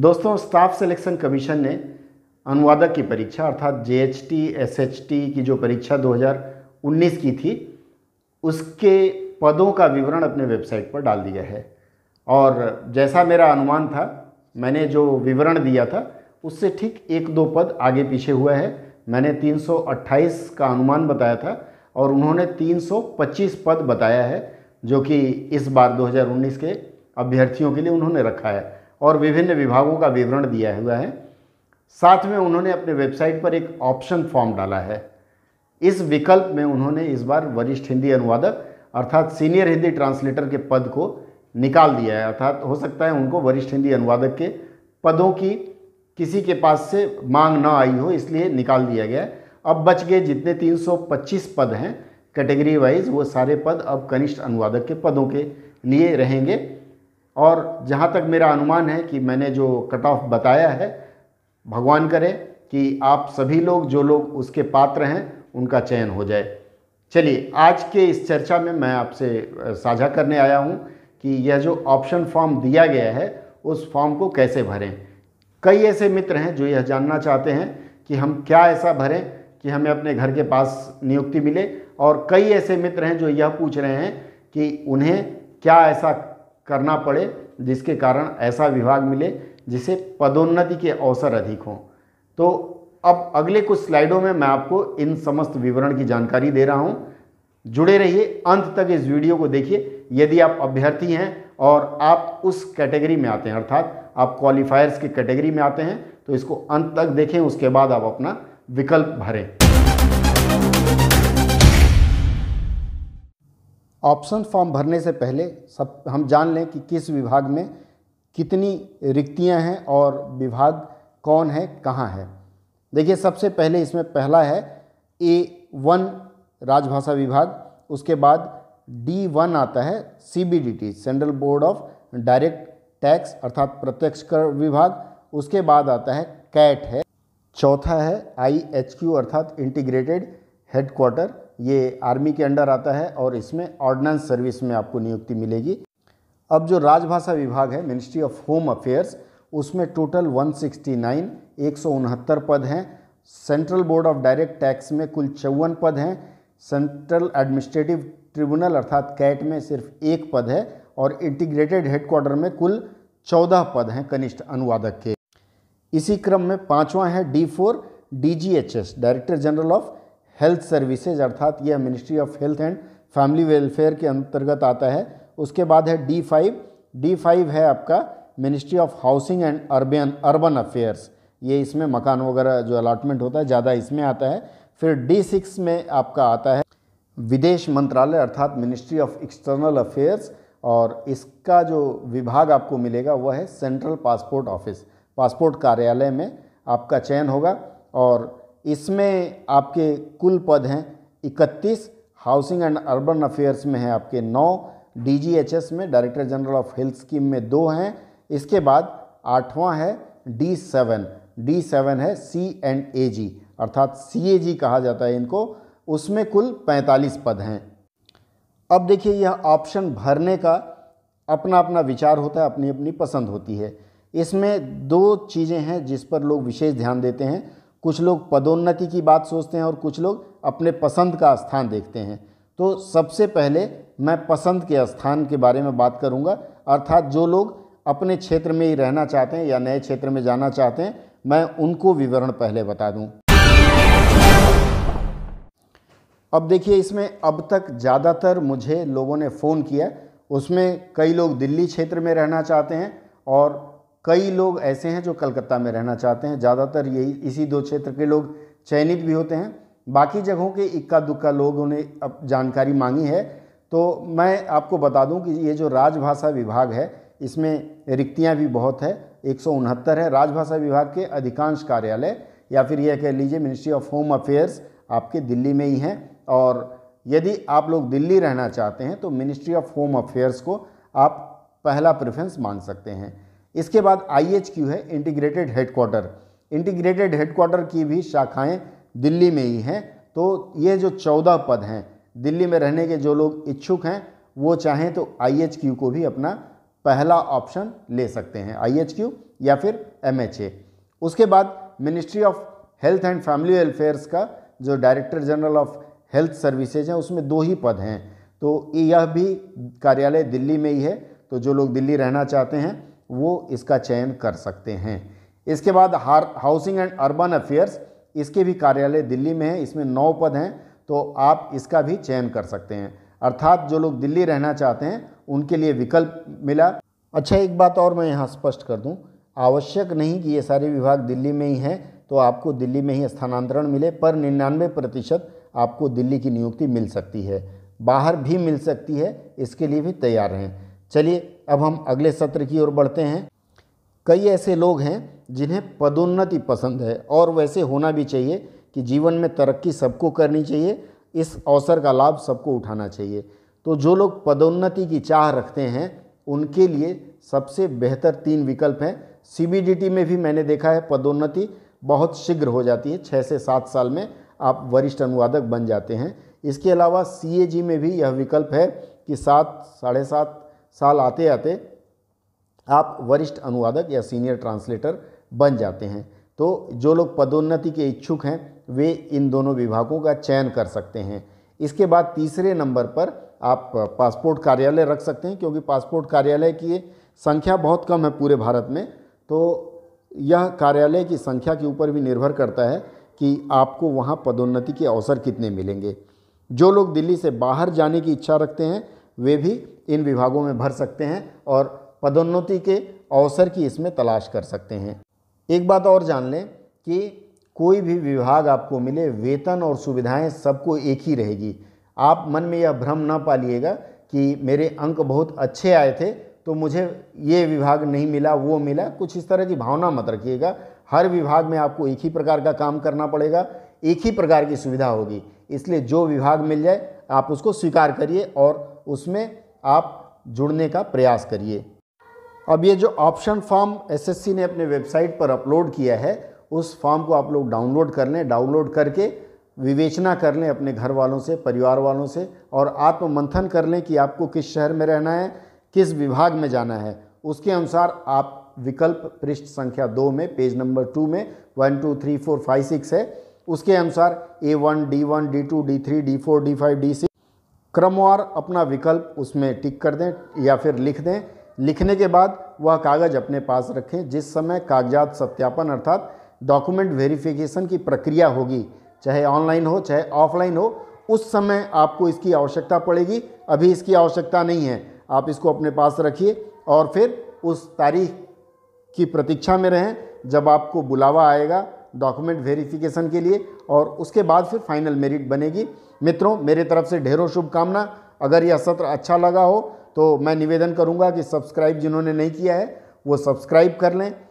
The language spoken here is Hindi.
दोस्तों स्टाफ सिलेक्शन कमीशन ने अनुवादक की परीक्षा अर्थात J H T S H T की जो परीक्षा 2019 की थी उसके पदों का विवरण अपने वेबसाइट पर डाल दिया है और जैसा मेरा अनुमान था मैंने जो विवरण दिया था उससे ठीक एक दो पद आगे पीछे हुआ है मैंने 328 का अनुमान बताया था और उन्होंने 325 पद बताया है जो कि इस बार 2019 के अभ्यर्थियों के लिए उन्होंने रखा है और विभिन्न विभागों का विवरण दिया हुआ है साथ में उन्होंने अपने वेबसाइट पर एक ऑप्शन फॉर्म डाला है इस विकल्प में उन्होंने इस बार वरिष्ठ हिंदी अनुवादक अर्थात सीनियर हिंदी ट्रांसलेटर के पद को निकाल दिया है अर्थात हो सकता है उनको वरिष्ठ हिंदी अनुवादक के पदों की किसी के पास से मांग ना आई हो इसलिए निकाल दिया गया है अब बच गए जितने 325 पद हैं कैटेगरी वाइज वो सारे पद अब कनिष्ठ अनुवादक के पदों के लिए रहेंगे और जहाँ तक मेरा अनुमान है कि मैंने जो कट ऑफ बताया है भगवान करे कि आप सभी लोग जो लोग उसके पात्र हैं उनका चयन हो जाए चलिए आज के इस चर्चा में मैं आपसे साझा करने आया हूँ कि यह जो ऑप्शन फॉर्म दिया गया है उस फॉर्म को कैसे भरें कई ऐसे मित्र हैं जो यह जानना चाहते हैं कि हम क्या ऐसा भरें कि हमें अपने घर के पास नियुक्ति मिले और कई ऐसे मित्र हैं जो यह पूछ रहे हैं कि उन्हें क्या ऐसा करना पड़े जिसके कारण ऐसा विभाग मिले जिसे पदोन्नति के अवसर अधिक हों तो अब अगले कुछ स्लाइडों में मैं आपको इन समस्त विवरण की जानकारी दे रहा हूँ जुड़े रहिए अंत तक इस वीडियो को देखिए यदि आप अभ्यर्थी हैं और आप उस कैटेगरी में आते हैं अर्थात आप क्वालिफायर्स की कैटेगरी में आते हैं तो इसको अंत तक देखें उसके बाद आप अपना विकल्प भरें ऑप्शन फॉर्म भरने से पहले सब हम जान लें कि किस विभाग में कितनी रिक्तियां हैं और विभाग कौन है कहाँ है देखिए सबसे पहले इसमें पहला है ए वन राजभाषा विभाग उसके बाद डी वन आता है C B D T central board of direct tax अर्थात प्रत्यक्ष कर विभाग उसके बाद आता है कैट है चौथा है आई एच क्यू अर्थात इंटीग्रेटेड हेडक्वार्टर ये आर्मी के अंडर आता है और इसमें ऑर्डनेंस सर्विस में आपको नियुक्ति मिलेगी अब जो राजभाषा विभाग है मिनिस्ट्री ऑफ होम अफेयर्स उसमें टोटल 169 एक पद हैं central board of direct tax में कुल चौवन पद हैं सेंट्रल एडमिनिस्ट्रेटिव ट्रिब्यूनल अर्थात कैट में सिर्फ एक पद है और इंटीग्रेटेड हेडक्वार्टर में कुल चौदह पद हैं कनिष्ठ अनुवादक के इसी क्रम में पांचवा है D four D G H S director general of health services अर्थात यह ministry of health and family welfare के अंतर्गत आता है उसके बाद है डी फाइव डी फाइव है आपका ministry of housing and urban urban affairs ये इसमें मकान वगैरह जो अलाटमेंट होता है ज़्यादा इसमें आता है फिर डी सिक्स में आपका आता है विदेश मंत्रालय अर्थात मिनिस्ट्री ऑफ एक्सटर्नल अफेयर्स और इसका जो विभाग आपको मिलेगा वह है सेंट्रल पासपोर्ट ऑफिस पासपोर्ट कार्यालय में आपका चयन होगा और इसमें आपके कुल पद हैं इकतीस हाउसिंग एंड अर्बन अफेयर्स में है आपके नौ डीजीएचएस में director general of health scheme में दो हैं इसके बाद आठवां है डी सेवन डी सेवन है सी एंड ए जी अर्थात सी ए जी कहा जाता है इनको उसमें कुल 45 पद हैं अब देखिए यह ऑप्शन भरने का अपना अपना विचार होता है अपनी अपनी पसंद होती है इसमें दो चीज़ें हैं जिस पर लोग विशेष ध्यान देते हैं कुछ लोग पदोन्नति की बात सोचते हैं और कुछ लोग अपने पसंद का स्थान देखते हैं तो सबसे पहले मैं पसंद के स्थान के बारे में बात करूंगा अर्थात जो लोग अपने क्षेत्र में ही रहना चाहते हैं या नए क्षेत्र में जाना चाहते हैं मैं उनको विवरण पहले बता दूं। अब देखिए इसमें अब तक ज़्यादातर मुझे लोगों ने फ़ोन किया उसमें कई लोग दिल्ली क्षेत्र में रहना चाहते हैं और कई लोग ऐसे हैं जो कलकत्ता में रहना चाहते हैं ज़्यादातर यही इसी दो क्षेत्र के लोग चयनित भी होते हैं बाकी जगहों के इक्का दुक्का लोगों ने अब जानकारी मांगी है तो मैं आपको बता दूं कि ये जो राजभाषा विभाग है इसमें रिक्तियां भी बहुत है एक है राजभाषा विभाग के अधिकांश कार्यालय या फिर यह कह लीजिए मिनिस्ट्री ऑफ होम अफेयर्स आपके दिल्ली में ही हैं और यदि आप लोग दिल्ली रहना चाहते हैं तो मिनिस्ट्री ऑफ होम अफेयर्स को आप पहला प्रेफरेंस मांग सकते हैं इसके बाद आईएचक्यू है इंटीग्रेटेड हेडक्वार्टर इंटीग्रेटेड हेडक्वार्टर की भी शाखाएं दिल्ली में ही हैं तो ये जो चौदह पद हैं दिल्ली में रहने के जो लोग इच्छुक हैं वो चाहें तो आई को भी अपना पहला ऑप्शन ले सकते हैं आई या फिर एम उसके बाद ministry of health and family welfares का जो director general of health services हैं उसमें दो ही पद हैं तो यह भी कार्यालय दिल्ली में ही है तो जो लोग दिल्ली रहना चाहते हैं वो इसका चयन कर सकते हैं इसके बाद हाउसिंग एंड अर्बन अफेयर्स इसके भी कार्यालय दिल्ली में है इसमें नौ पद हैं तो आप इसका भी चयन कर सकते हैं अर्थात जो लोग दिल्ली रहना चाहते हैं उनके लिए विकल्प मिला अच्छा एक बात और मैं यहाँ स्पष्ट कर दूँ आवश्यक नहीं कि ये सारे विभाग दिल्ली में ही हैं तो आपको दिल्ली में ही स्थानांतरण मिले पर निन्यानवे प्रतिशत आपको दिल्ली की नियुक्ति मिल सकती है बाहर भी मिल सकती है इसके लिए भी तैयार रहें चलिए अब हम अगले सत्र की ओर बढ़ते हैं कई ऐसे लोग हैं जिन्हें पदोन्नति पसंद है और वैसे होना भी चाहिए कि जीवन में तरक्की सबको करनी चाहिए इस अवसर का लाभ सबको उठाना चाहिए तो जो लोग पदोन्नति की चाह रखते हैं उनके लिए सबसे बेहतर तीन विकल्प हैं सी में भी मैंने देखा है पदोन्नति बहुत शीघ्र हो जाती है छः से सात साल में आप वरिष्ठ अनुवादक बन जाते हैं इसके अलावा सी में भी यह विकल्प है कि सात साढ़े सात साल आते आते आप वरिष्ठ अनुवादक या सीनियर ट्रांसलेटर बन जाते हैं तो जो लोग पदोन्नति के इच्छुक हैं वे इन दोनों विभागों का चयन कर सकते हैं इसके बाद तीसरे नंबर पर आप पासपोर्ट कार्यालय रख सकते हैं क्योंकि पासपोर्ट कार्यालय की संख्या बहुत कम है पूरे भारत में तो यह कार्यालय की संख्या के ऊपर भी निर्भर करता है कि आपको वहाँ पदोन्नति के अवसर कितने मिलेंगे जो लोग दिल्ली से बाहर जाने की इच्छा रखते हैं वे भी इन विभागों में भर सकते हैं और पदोन्नति के अवसर की इसमें तलाश कर सकते हैं एक बात और जान लें कि कोई भी विभाग आपको मिले वेतन और सुविधाएं सबको एक ही रहेगी आप मन में यह भ्रम ना पालिएगा कि मेरे अंक बहुत अच्छे आए थे तो मुझे ये विभाग नहीं मिला वो मिला कुछ इस तरह की भावना मत रखिएगा हर विभाग में आपको एक ही प्रकार का काम करना पड़ेगा एक ही प्रकार की सुविधा होगी इसलिए जो विभाग मिल जाए आप उसको स्वीकार करिए और उसमें आप जुड़ने का प्रयास करिए अब ये जो ऑप्शन फॉर्म एसएससी ने अपने वेबसाइट पर अपलोड किया है उस फॉर्म को आप लोग डाउनलोड कर लें डाउनलोड करके विवेचना कर लें अपने घर वालों से परिवार वालों से और आत्ममंथन कर लें कि आपको किस शहर में रहना है किस विभाग में जाना है उसके अनुसार आप विकल्प पृष्ठ संख्या दो में पेज नंबर टू में one two three four five six है उसके अनुसार A one D one D two D three D four D five D six क्रमवार अपना विकल्प उसमें टिक कर दें या फिर लिख दें लिखने के बाद वह कागज़ अपने पास रखें जिस समय कागजात सत्यापन अर्थात डॉक्यूमेंट वेरिफिकेशन की प्रक्रिया होगी चाहे ऑनलाइन हो चाहे ऑफलाइन हो उस समय आपको इसकी आवश्यकता पड़ेगी अभी इसकी आवश्यकता नहीं है आप इसको अपने पास रखिए और फिर उस तारीख की प्रतीक्षा में रहें जब आपको बुलावा आएगा डॉक्यूमेंट वेरिफिकेशन के लिए और उसके बाद फिर फाइनल मेरिट बनेगी मित्रों मेरे तरफ से ढेरों शुभकामना अगर यह सत्र अच्छा लगा हो तो मैं निवेदन करूंगा कि सब्सक्राइब जिन्होंने नहीं किया है वो सब्सक्राइब कर लें